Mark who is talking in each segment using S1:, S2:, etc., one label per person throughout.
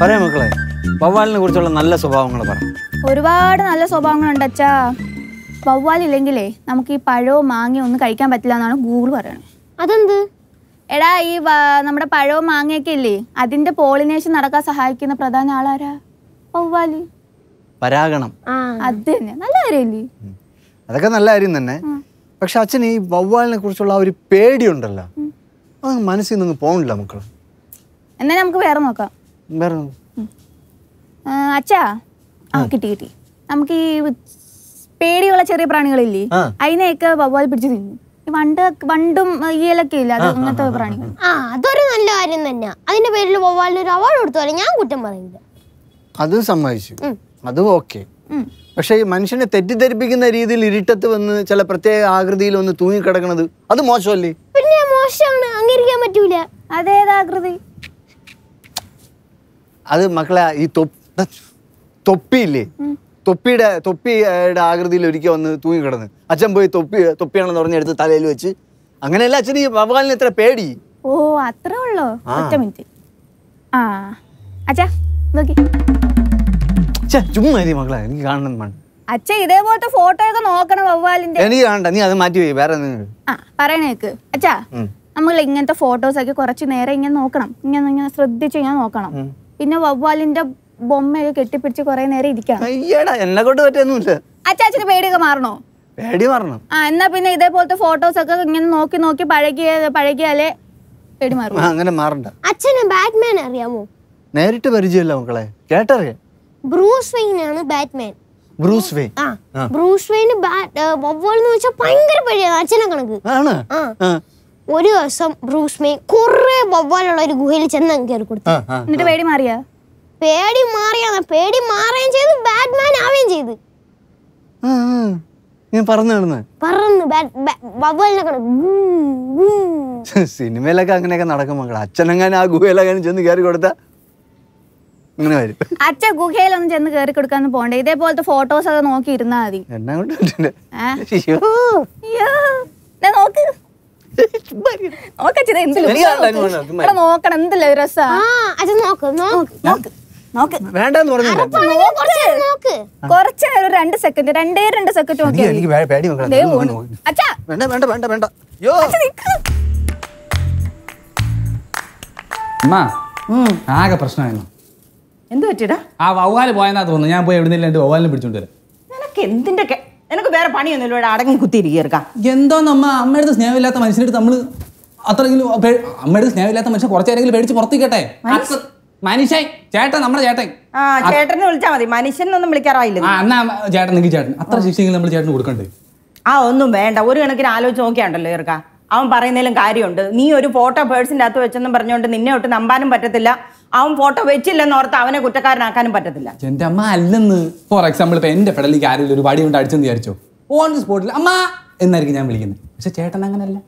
S1: പറയാം മക്കളെ വവ്വാലിനെ കുറിച്ചുള്ള നല്ല സ്വഭാവങ്ങൾ പറ
S2: ഒരുപാട് നല്ല സ്വഭാവങ്ങളുണ്ട് അച്ഛാ വവ്വാലില്ലെങ്കിലേ നമുക്ക് ഈ പഴവും മാങ്ങയും ഒന്നും കഴിക്കാൻ പറ്റില്ല എന്നാണ് ഗൂഗിൾ പറയുന്നത് അതെന്ത് എടാ ഈ നമ്മുടെ പഴവും മാങ്ങയൊക്കെ ഇല്ലേ അതിന്റെ പോളിനേഷൻ നടക്കാൻ സഹായിക്കുന്ന പ്രധാന ആളാരാ വവ്വാലി പരാഗണം അത് തന്നെ നല്ല കാര്യമില്ലേ
S1: അതൊക്കെ നല്ല കാര്യം തന്നെ പക്ഷെ അച്ഛൻ ഈ വവ്വാലിനെ കുറിച്ചുള്ള ഒരു പേടിയുണ്ടല്ലോ അത് മനസ്സിൽ നിന്ന് പോകണില്ല മക്കൾ
S2: എന്നാ നമുക്ക് വേറെ നോക്കാം അച്ഛാ ആ കിട്ടി കിട്ടി നമുക്ക് ഈ പേടിയുള്ള ചെറിയ പ്രാണികളില്ലേ അതിനെയൊക്കെ വവ്വാൽ പിടിച്ചു തിന്നു വണ്ട് വണ്ടും
S3: ഇയലൊക്കെ ഇല്ല അത് അങ്ങനത്തെ പ്രാണികൾ ആ അതൊരു നല്ല കാര്യം തന്നെയാ അതിന്റെ പേരിൽ വവ്വാലിന് ഒരു അവാർഡ് കൊടുത്തു ഞാൻ കുറ്റം പറയില്ല
S1: അത് സമ്മതിച്ചു അത് ഓക്കെ പക്ഷേ ഈ മനുഷ്യനെ തെറ്റിദ്ധരിപ്പിക്കുന്ന രീതിയിൽ ഇരുട്ടത്ത് വന്ന് ചില പ്രത്യേക ആകൃതിയിൽ ഒന്ന് തൂങ്ങിക്കിടക്കണത് അത് മോശമല്ലേ
S3: പിന്നെ മോശമാണ് അംഗീകരിക്കാൻ പറ്റൂല അതേതാകൃതി
S1: അത് മക്കളെ ഈ തൊപ്പിയില്ലേ തൊപ്പിയുടെ തൊപ്പിയുടെ ആകൃതിയിൽ ഒരിക്കൽ വന്ന് തൂങ്ങിക്കിടന്ന് അച്ഛൻ പോയി തൊപ്പി തൊപ്പിയാണെന്ന് പറഞ്ഞെടുത്ത് തലയിൽ വെച്ച് അങ്ങനെയല്ല അച്ഛൻ ഈ ഭഗവാനിന് എത്ര പേടി
S2: ഓ അത്രേ ഉള്ളോ ഒറ്റ മിനിറ്റ് ആ അച്ഛാ നോക്കി
S1: ചുമ്മാ മക്കളെ എനിക്ക് കാണണം മണ്ണ്
S2: അച്ഛ ഇതേപോലത്തെ ഫോട്ടോ ഒക്കെ നോക്കണം വവ്വാലിന്റെ എനിക്ക് കാണണ്ട
S1: നീ അത് മാറ്റി പോയി വേറെ ആ
S2: പറയണേക്ക് അച്ഛാ നമ്മൾ ഇങ്ങനത്തെ ഫോട്ടോസ് ഒക്കെ കുറച്ച് നേരം ഇങ്ങനെ നോക്കണം ഇങ്ങനെ ഇങ്ങനെ ശ്രദ്ധിച്ച് ഇങ്ങനെ നോക്കണം പിന്നെ വവ്വാലിന്റെ ബൊമ്മയൊക്കെ കെട്ടിപ്പിടിച്ച് കുറെ നേരം ഇരിക്കാം അയ്യടാ
S1: എന്നെ കൊണ്ട് പറ്റൊന്നുമില്ല
S2: പേടിയൊക്കെ മാറണോ പേടി മാറണം ആ എന്നാ പിന്നെ ഇതേപോലത്തെ ഫോട്ടോസ് ഒക്കെ ഇങ്ങനെ നോക്കി നോക്കി പഴകിയ
S3: പഴകിയാലേ പേടി മാറും അങ്ങനെ മാറണ്ട അച്ഛന് ബാറ്റ്മാൻ അറിയാമോ
S1: നേരിട്ട് പരിചയമില്ല മക്കളെ കേട്ടറിയാം
S3: ബ്രൂസ് വെയിനാണ് ബാറ്റ്മാൻ ബ്രൂസ് വെയിൻ ആ ബ്രൂസ് വെയിന് വവ്വാൾ എന്ന് വെച്ചാൽ ഭയങ്കര പേടിയാണ് അച്ഛനെ കണക്ക് ആണ് ആ ഒരു ദിവസം ബ്രൂസ് മെയിൻ കുറെ വവ്വാലുള്ള ഒരു ഗുഹയിൽ ചെന്ന് കയറി കൊടുത്തു എന്നിട്ട് പേടി മാറിയാ പേടി മാറിയാണ് പേടി മാറുകയും ചെയ്ത് ബാറ്റ്മാൻ ആവുകയും ചെയ്തു
S1: ഞാൻ പറന്നു
S3: പറന്ന് വവ്വാലിനെ
S1: സിനിമയിലൊക്കെ അങ്ങനെയൊക്കെ നടക്കും മക്കൾ അച്ഛനങ്ങനെ ആ ഗുഹയിലൊക്കെ ചെന്ന് കയറി കൊടുത്ത അങ്ങനെ വരും
S2: അച്ഛ ഗുഹയിലൊന്നും ചെന്ന് കയറി കൊടുക്കാന്ന് പോണ്ടേ ഇതേപോലത്തെ ഫോട്ടോസ് ഒക്കെ നോക്കി ഇരുന്നാ മതി എന്നാ നോക്ക് എന്ത് നോക്കണം എന്തല്ലേ കുറച്ച് രണ്ട് സെക്കൻഡ് രണ്ടേ രണ്ട് സെക്കൻഡ്
S4: ആകെ പ്രശ്നമായിരുന്നു എന്ത് പറ്റിയടാ ആ വവ്വാല് പോയെന്നാ തോന്നുന്നു ഞാൻ പോയി എവിടുന്നില്ല എന്റെ വവ്വാലിനെ പിടിച്ചോണ്ട് വരാം
S5: നിനക്ക് എന്തിന്റെ എനിക്ക് വേറെ പണിയൊന്നും ഇവിടെ അടങ്ങി എന്തോ നമ്മ അമ്മയുടെ സ്നേഹമില്ലാത്ത മനുഷ്യനായിട്ട് നമ്മള്
S4: അത്രയെങ്കിലും അമ്മയുടെ സ്നേഹമില്ലാത്ത മനുഷ്യൻ കുറച്ചേരെങ്കിലും പേടിച്ച് പുറത്തേക്കട്ടെ
S5: ചേട്ടൻ ചേട്ടൻ ചേട്ടനെ മതി ചേട്ടൻ
S4: ചേട്ടൻ അത്ര നമ്മൾ
S5: ആ ഒന്നും വേണ്ട ഒരു കണക്കിന് ആലോചിച്ച് നോക്കിയാണ്ടല്ലോ ഈർക്ക അവൻ പറയുന്നതിലും കാര്യമുണ്ട് നീ ഒരു ഫോട്ടോ പേഴ്സിന്റെ അകത്ത് വെച്ചെന്നും പറഞ്ഞുകൊണ്ട് നിന്നെ ഒട്ട് നമ്പാനും പറ്റത്തില്ല അവൻ ഫോട്ടോ വെച്ചില്ലെന്ന് ഓർത്ത് അവനെ കുറ്റക്കാരനാക്കാനും പറ്റത്തില്ല എന്റെ അമ്മ അല്ലെന്ന്
S4: ഫോർ എക്സാമ്പിൾ ഇപ്പൊ എന്റെ പെടലിക്ക് ആരെങ്കിലും ഒരു വടി കൊണ്ട് അടിച്ചെന്ന്
S5: വിചാരിച്ചു ഓൺ ദി സ്പോട്ടിൽ അമ്മ എന്നായിരിക്കും ഞാൻ വിളിക്കുന്നത് പക്ഷെ ചേട്ടൻ അങ്ങനല്ല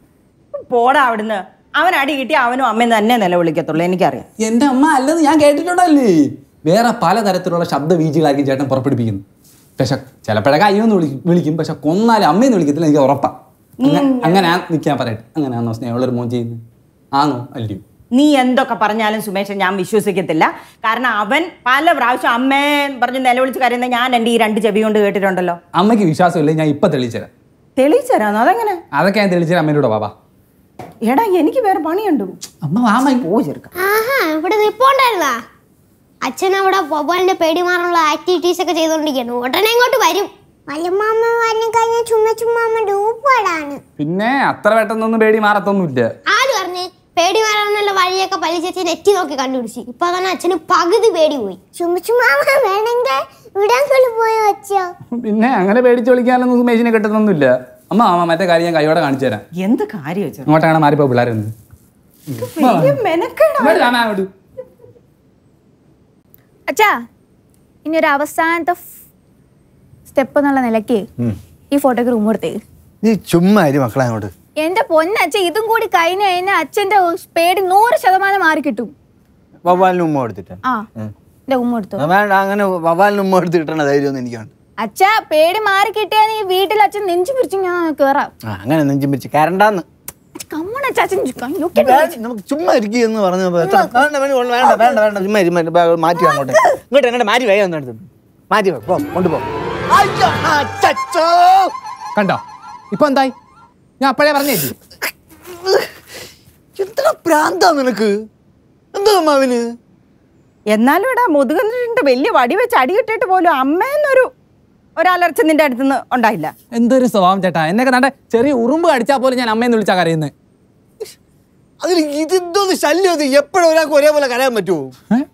S5: പോടാ അവിടുന്ന് അവൻ അടി കിട്ടി അവനും അമ്മയും തന്നെ നിലവിളിക്കത്തുള്ളൂ എനിക്കറിയാം എന്റെ അമ്മ അല്ലെന്ന് ഞാൻ കേട്ടിട്ടുണ്ടല്ലേ
S4: വേറെ പലതരത്തിലുള്ള ശബ്ദ വീജികളായിരിക്കും ചേട്ടൻ പുറപ്പെടുപ്പിക്കുന്നു പക്ഷെ ചിലപ്പോഴൊക്കെ അയ്യോന്ന് എന്ന് വിളിക്കും പക്ഷെ കൊന്നാല് അമ്മയെന്ന് വിളിക്കത്തില്ല എനിക്ക് ഉറപ്പാണ് അങ്ങനെ നിൽക്കാൻ പറയട്ടെ അങ്ങനെയാണോ സ്നേഹമുള്ളൊരു മോൻ ചെയ്യുന്നത് ആണോ അല്ലയോ
S5: നീ എന്തൊക്കെ പറഞ്ഞാലും സുമേഷൻ ഞാൻ വിശ്വസിക്കത്തില്ല കാരണം അവൻ പല പ്രാവശ്യം അമ്മേ പറഞ്ഞ് നിലവിളിച്ച് കരയുന്ന ഞാൻ എന്റെ ഈ രണ്ട് ചെവി കൊണ്ട് കേട്ടിട്ടുണ്ടല്ലോ
S4: അമ്മയ്ക്ക് വിശ്വാസമില്ല ഞാൻ ഇപ്പൊ തെളിയിച്ചരാം
S5: തെളിയിച്ചരാന്നോ അതെങ്ങനെ
S4: അതൊക്കെ ഞാൻ തെളിയിച്ചരാം അമ്മയുടെ ബാബാ
S5: എടാ എനിക്ക് വേറെ പണിയുണ്ട് അമ്മ വാമ പോ ചെറുക്ക ഇവിടെ
S3: അച്ഛൻ അവിടെ ബൊബോലിന്റെ പേടി മാറാനുള്ള ആക്ടിവിറ്റീസ് ഒക്കെ ചെയ്തോണ്ടിരിക്കുന്നു ഉടനെ ഇങ്ങോട്ട് വരും
S4: പിന്നെ അത്ര പെട്ടെന്നൊന്നും പേടി മാറത്തൊന്നുമില്ല
S3: പേടി വരാനുള്ള വഴിയൊക്കെ പലിശച്ചി നെറ്റി നോക്കി കണ്ടുപിടിച്ചു ഇപ്പൊ അങ്ങനെ അച്ഛന് പകുതി പേടി പോയി പിന്നെ അങ്ങനെ
S4: പേടിച്ചു വിളിക്കാനൊന്നും സുമേഷിനെ കിട്ടുന്നൊന്നുമില്ല അമ്മ ആ മറ്റേ കാര്യം ഞാൻ കൈയോടെ കാണിച്ചു തരാം
S5: എന്ത് കാര്യം
S4: അങ്ങോട്ടാണ് മാറിപ്പോ പിള്ളേരൊന്നും
S2: ഇനി ഒരു അവസാനത്തെ സ്റ്റെപ്പ് എന്നുള്ള നിലയ്ക്ക് ഈ ഫോട്ടോക്ക് റൂം കൊടുത്തേ
S1: നീ ചുമ്മാ മക്കളെ അങ്ങോട്ട്
S2: എന്റെ പൊന്നച്ഛൻ ഇതും കൂടി കഴിഞ്ഞ കഴിഞ്ഞാൽ അച്ഛന്റെ പേടി നൂറ് ശതമാനം മാറി കിട്ടും
S1: വവ്വാലിന് ഉമ്മ അങ്ങനെ ഉമ്മ
S2: പേടി മാറി കിട്ടിയാ നീ വീട്ടിൽ അച്ഛൻ നെഞ്ചു പിടിച്ച് ഞാൻ കേറാം
S1: അങ്ങനെ പിടിച്ച് കരണ്ടാന്ന്
S2: എന്ന്
S1: വേണ്ട വേണ്ട വേണ്ട മാറ്റി അങ്ങോട്ട് ഇങ്ങോട്ട് മാറ്റി മാറ്റി
S4: കണ്ടോ ഇപ്പൊ എന്തായി ഞാൻ അപ്പഴേ പറഞ്ഞേ
S5: എത്ര പ്രാന്താ നിനക്ക് എന്താ അമ്മാവിന് എന്നാലും ഇടാ മുതുകുന്നിട്ട് വലിയ വടി വെച്ച് അടി കിട്ടിയിട്ട് പോലും അമ്മയെന്നൊരു ഒരാലർച്ച നിന്റെ നിന്ന് ഉണ്ടായില്ല എന്തൊരു
S4: സ്വഭാവം ചേട്ടാ എന്നൊക്കെ നാട്ടെ ചെറിയ ഉറുമ്പ് അടിച്ചാൽ പോലും ഞാൻ അമ്മയെന്ന് വിളിച്ചാ കരയുന്നത് അതിൽ ഇതെന്തോന്ന് ശല്യം എപ്പോഴും ഒരാൾക്ക് ഒരേപോലെ കരയാൻ പറ്റുമോ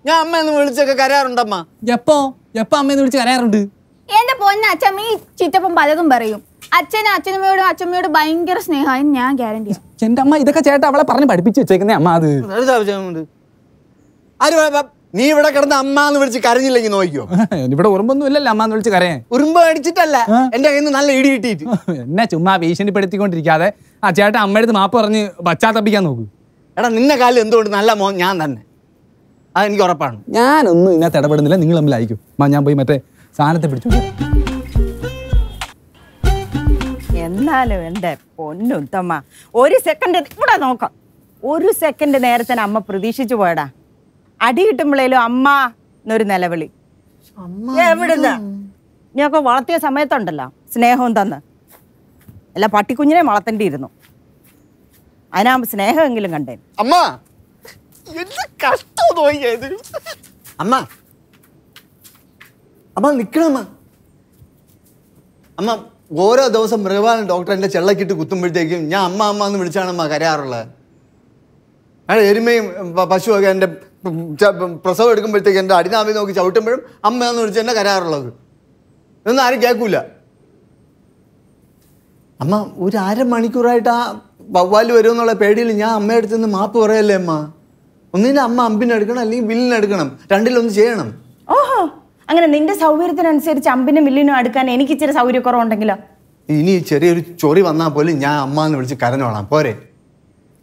S4: ഞാൻ അമ്മ
S1: എന്ന്
S2: വിളിച്ചൊക്കെ കരയാറുണ്ടമ്മ എപ്പോ എപ്പോ അമ്മയെന്ന് വിളിച്ച് കരയാറുണ്ട് എന്റെ പൊന്നച്ഛൻ ഈ ചിറ്റപ്പം പലതും പറയും അച്ഛൻ അച്ഛനമ്മയോടും അച്ഛമ്മയോടും ഭയങ്കര സ്നേഹമായി ഞാൻ ഗ്യാരണ്ടി
S4: എന്റെ അമ്മ ഇതൊക്കെ ചേട്ടാ അവളെ പറഞ്ഞ് പഠിപ്പിച്ചു വെച്ചേക്കുന്നേ അമ്മ അത് നീ ഇവിടെ കിടന്ന് അമ്മ എന്ന് വിളിച്ച് കരഞ്ഞില്ലെങ്കിൽ നോക്കിയോ ഇവിടെ ഉറുമ്പൊന്നും ഇല്ലല്ലോ അമ്മ എന്ന് വിളിച്ച് കരയാൻ ഉറുമ്പ് അടിച്ചിട്ടല്ല എന്റെ കയ്യിൽ നിന്ന് നല്ല ഇടി കിട്ടിയിട്ട് എന്നെ ചുമ്മാ ഭീഷണിപ്പെടുത്തിക്കൊണ്ടിരിക്കാതെ ആ ചേട്ടൻ അമ്മയടുത്ത് മാപ്പ് പറഞ്ഞ് പശ്ചാത്തപിക്കാൻ നോക്കൂ
S1: എടാ നിന്നെ കാലിൽ എന്തുകൊണ്ട് നല്ല മോൻ ഞാൻ തന്നെ
S4: അതെനിക്ക് ഉറപ്പാണ് ഞാനൊന്നും ഇതിനകത്ത് ഇടപെടുന്നില്ല നിങ്ങൾ തമ്മിലായിരിക്കും ഞാൻ പോയി മറ്റേ സാധനത്തെ പിടിച്ചു
S5: എന്നാലും എൻ്റെ പൊന്നുത്തമ്മ ഒരു സെക്കൻഡ് ഇവിടെ നോക്കാം ഒരു സെക്കൻഡ് നേരത്തിന് അമ്മ പ്രതീക്ഷിച്ചു പോയടാ അടി കിട്ടുമ്പോഴേലും അമ്മ എന്നൊരു നിലവിളി എവിടുന്ന് ഇനിയൊക്കെ വളർത്തിയ സമയത്തുണ്ടല്ലോ സ്നേഹവും തന്ന് അല്ല പട്ടിക്കുഞ്ഞിനെ വളർത്തേണ്ടിയിരുന്നു അതിനാ സ്നേഹമെങ്കിലും കണ്ടേ അമ്മ അമ്മ അമ്മ നിക്കണമ്മ
S1: അമ്മ ഓരോ ദിവസം മൃഗപാലൻ ഡോക്ടർ എൻ്റെ ചെള്ളക്കിട്ട് കുത്തുമ്പോഴത്തേക്കും ഞാൻ അമ്മ അമ്മ എന്ന് വിളിച്ചാണ് അമ്മ കരയാറുള്ളത് അയാൾ എരുമയും പശുവൊക്കെ എൻ്റെ പ്രസവം എടുക്കുമ്പോഴത്തേക്ക് എൻ്റെ അടിനാമി നോക്കി ചവിട്ടുമ്പോഴും അമ്മ എന്ന് വിളിച്ച് എന്നെ കരയാറുള്ളത് ഇതൊന്നും ആരും കേൾക്കൂല അമ്മ ഒരു അരമണിക്കൂറായിട്ട് ആ വരും വരുമെന്നുള്ള പേടിയിൽ ഞാൻ അമ്മയുടെ അടുത്ത് നിന്ന് മാപ്പ് പറയല്ലേ അമ്മ ഒന്നിൻ്റെ അമ്മ അമ്പിനെടുക്കണം അല്ലെങ്കിൽ ബില്ലിനെടുക്കണം രണ്ടിലൊന്ന് ചെയ്യണം
S5: ഓഹോ അങ്ങനെ നിന്റെ സൗകര്യത്തിനനുസരിച്ച് അമ്പിനും മില്ലിനും അടുക്കാൻ എനിക്ക് ഇച്ചിരി സൗകര്യക്കുറവുണ്ടെങ്കിലോ
S1: ഇനി ചെറിയൊരു ചൊറി വന്നാൽ പോലും ഞാൻ അമ്മ എന്ന് വിളിച്ച് കരഞ്ഞോളാം പോരെ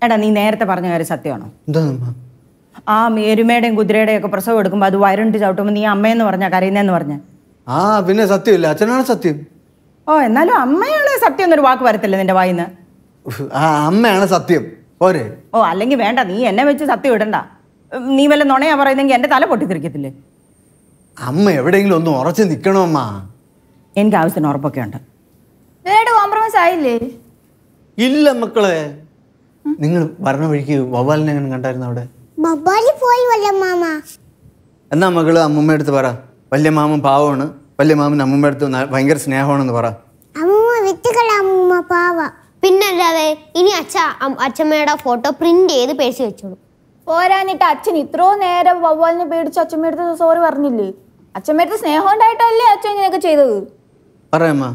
S5: എടാ നീ നേരത്തെ പറഞ്ഞ കാര്യം സത്യമാണോ ആ എരുമയുടെയും കുതിരയുടെയും ഒക്കെ പ്രസവം എടുക്കുമ്പോൾ അത് വരണ്ട് ചവിട്ടുമ്പോൾ നീ അമ്മയെന്ന് പറഞ്ഞ കരയുന്നതെന്ന് പറഞ്ഞ
S1: ആ പിന്നെ സത്യമില്ല അച്ഛനാണ് സത്യം
S5: ഓ എന്നാലും അമ്മയാണ് സത്യം എന്നൊരു വാക്ക് വരത്തില്ല നിന്റെ വായിന്ന്
S1: അമ്മയാണ് സത്യം പോരെ
S5: ഓ അല്ലെങ്കിൽ വേണ്ട നീ എന്നെ വെച്ച് സത്യം ഇടണ്ട നീ വല്ല നുണയാ പറയുന്നെങ്കിൽ എന്റെ തല പൊട്ടിത്തിരിക്കത്തില്ലേ
S1: അമ്മ എവിടെയെങ്കിലും ഒന്ന് ഉറച്ചു നിൽക്കണോ അമ്മ എനിക്ക് ആവശ്യത്തിന് ഉറപ്പൊക്കെ ഉണ്ട് ആയില്ലേ ഇല്ല മക്കളെ നിങ്ങൾ വരണ വഴിക്ക് വവ്വാലിനെ എങ്ങനെ കണ്ടായിരുന്നു അവിടെ പോയി എന്നാ മകള് അമ്മമ്മ എടുത്ത് പറ വലിയ മാമൻ പാവമാണ് വലിയ മാമൻ അമ്മമ്മ എടുത്ത് ഭയങ്കര സ്നേഹമാണെന്ന് പറ
S3: പിന്നല്ലാതെ ഇനി അച്ഛ അച്ഛമ്മയുടെ ഫോട്ടോ പ്രിന്റ് ചെയ്ത് പേശി വെച്ചോളൂ പോരാനിട്ട് അച്ഛൻ ഇത്രോ നേരം വവ്വാലിനെ പേടിച്ച് അച്ഛമ്മയുടെ
S2: സോറി പറഞ്ഞില്ലേ അച്ഛമ്മയുടെ സ്നേഹം ഉണ്ടായിട്ടല്ലേ അച്ഛൻ ഇങ്ങനെയൊക്കെ ചെയ്തത്
S1: പറയാമ്മ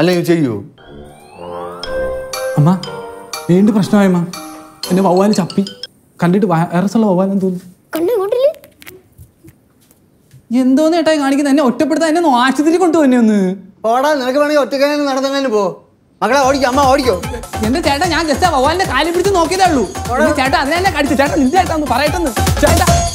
S1: അല്ലെങ്കിൽ ചെയ്യൂ
S4: അമ്മ വീണ്ടും പ്രശ്നമായമ്മ എന്റെ വവ്വാൽ ചപ്പി കണ്ടിട്ട് വൈറസ് ഉള്ള വവ്വാലെന്ന് തോന്നുന്നു എന്തോന്ന് ഏട്ടായി കാണിക്കുന്നത് എന്നെ ഒറ്റപ്പെടുത്താൻ എന്നെ ആശുപത്രി കൊണ്ടുപോന്നെ ഒന്ന് ഓടാ നിനക്ക് വേണമെങ്കിൽ ഒറ്റക്കാനും നടന്നു പോ മകളെ ഓടിക്കോ അമ്മ ഓടിക്കോ എന്റെ ചേട്ടാ ഞാൻ ജസ്റ്റ് വവ്വാലിന്റെ കാലിൽ പിടിച്ച് നോക്കിയതേ ഉള്ളൂ ചേട്ടാ അതിനെ കടിച്ചു ചേട്ടാ നിന്റെ ചേട്ടാ ഒന്ന് പറയട്ടെന്ന് ചേട്ടാ